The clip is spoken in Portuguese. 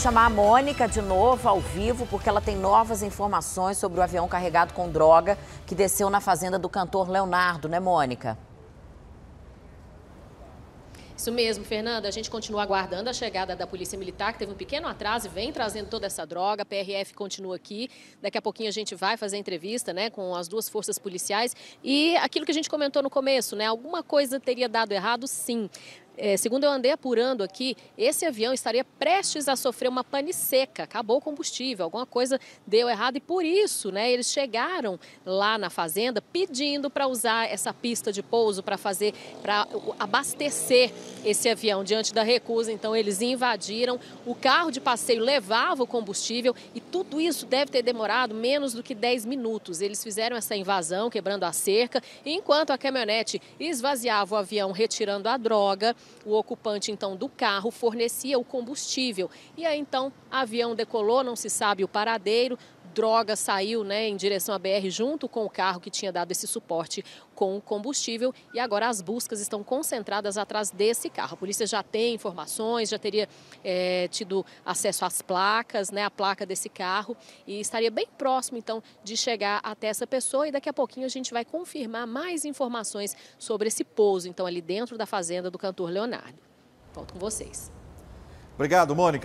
chamar a Mônica de novo ao vivo, porque ela tem novas informações sobre o avião carregado com droga que desceu na fazenda do cantor Leonardo, né, Mônica? Isso mesmo, Fernanda. A gente continua aguardando a chegada da Polícia Militar, que teve um pequeno atraso e vem trazendo toda essa droga. A PRF continua aqui. Daqui a pouquinho a gente vai fazer entrevista né, com as duas forças policiais. E aquilo que a gente comentou no começo, né? Alguma coisa teria dado errado, sim é, segundo eu andei apurando aqui, esse avião estaria prestes a sofrer uma pane seca, acabou o combustível, alguma coisa deu errado e por isso, né, eles chegaram lá na fazenda pedindo para usar essa pista de pouso para fazer, para abastecer esse avião diante da recusa. Então eles invadiram, o carro de passeio levava o combustível e tudo isso deve ter demorado menos do que 10 minutos. Eles fizeram essa invasão, quebrando a cerca, e enquanto a caminhonete esvaziava o avião retirando a droga, o ocupante então do carro fornecia o combustível. E aí então o avião decolou, não se sabe o paradeiro, droga saiu né, em direção à BR junto com o carro que tinha dado esse suporte com o combustível e agora as buscas estão concentradas atrás desse carro. A polícia já tem informações, já teria é, tido acesso às placas, né, a placa desse carro e estaria bem próximo então de chegar até essa pessoa e daqui a pouquinho a gente vai confirmar mais informações sobre esse pouso então ali dentro da fazenda do cantor Leonardo. Volto com vocês. Obrigado, Mônica.